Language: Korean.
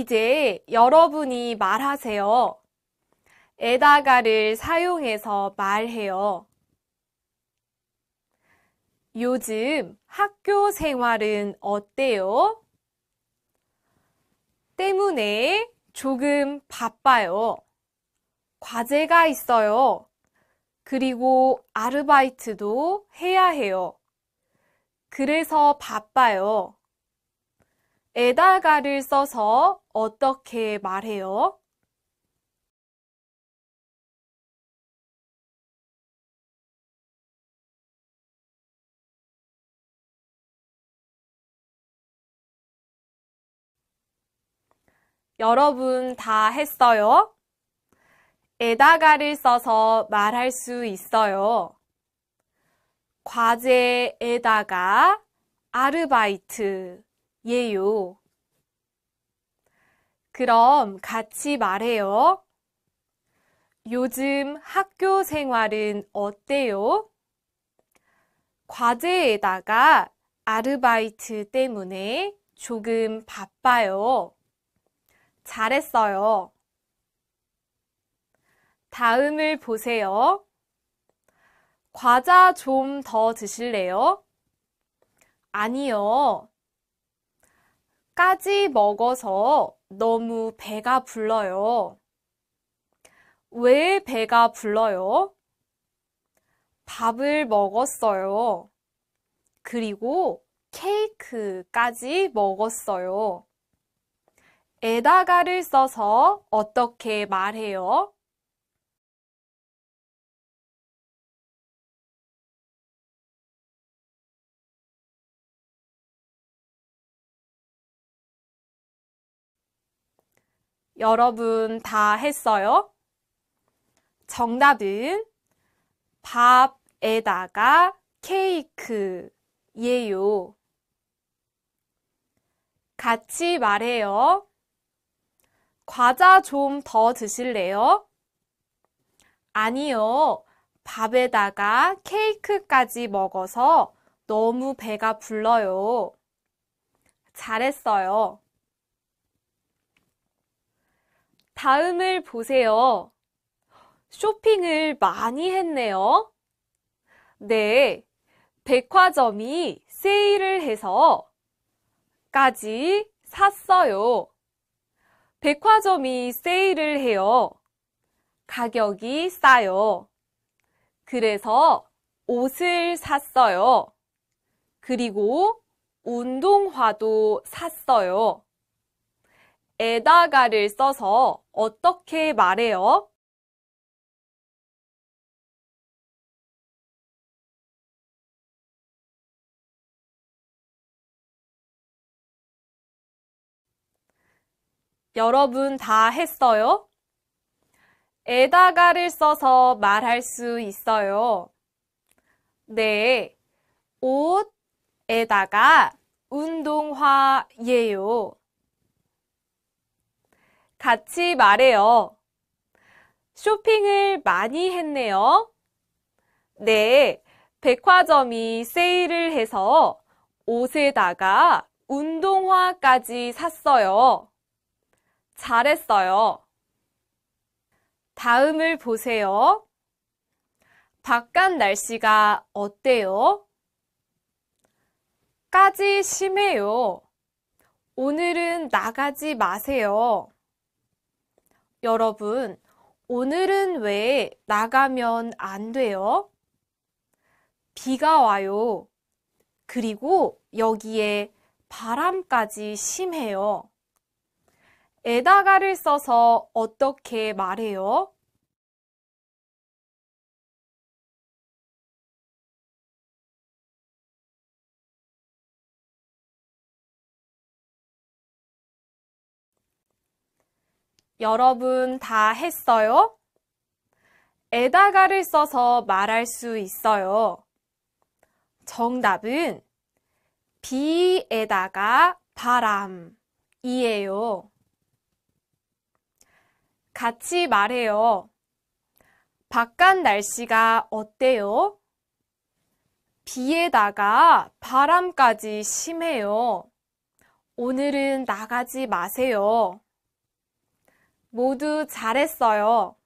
이제 여러분이 말하세요. 에다가를 사용해서 말해요. 요즘 학교 생활은 어때요? 때문에 조금 바빠요. 과제가 있어요. 그리고 아르바이트도 해야 해요. 그래서 바빠요. 에다가를 써서 어떻게 말해요? 여러분 다 했어요? 에다가를 써서 말할 수 있어요. 과제에다가 아르바이트 예요. 그럼 같이 말해요. 요즘 학교 생활은 어때요? 과제에다가 아르바이트 때문에 조금 바빠요. 잘했어요. 다음을 보세요. 과자 좀 더 드실래요? 아니요. 까지 먹어서 너무 배가 불러요. 왜 배가 불러요? 밥을 먹었어요. 그리고 케이크까지 먹었어요. 에다가를 써서 어떻게 말해요? 여러분 다 했어요? 정답은 밥에다가 케이크예요. 같이 말해요. 과자 좀 더 드실래요? 아니요. 밥에다가 케이크까지 먹어서 너무 배가 불러요. 잘했어요. 다음을 보세요. 쇼핑을 많이 했네요. 네, 백화점이 세일을 해서 까지 샀어요. 백화점이 세일을 해요. 가격이 싸요. 그래서 옷을 샀어요. 그리고 운동화도 샀어요. 에다가를 써서 어떻게 말해요? 여러분 다 했어요? 에다가를 써서 말할 수 있어요. 네, 옷에다가 운동화예요. 같이 말해요. 쇼핑을 많이 했네요. 네, 백화점이 세일을 해서 옷에다가 운동화까지 샀어요. 잘했어요. 다음을 보세요. 바깥 날씨가 어때요? 까지 심해요. 오늘은 나가지 마세요. 여러분, 오늘은 왜 나가면 안 돼요? 비가 와요. 그리고 여기에 바람까지 심해요. 에다가를 써서 어떻게 말해요? 여러분 다 했어요? 에다가를 써서 말할 수 있어요. 정답은 비에다가 바람이에요. 같이 말해요. 바깥 날씨가 어때요? 비에다가 바람까지 심해요. 오늘은 나가지 마세요. 모두 잘했어요.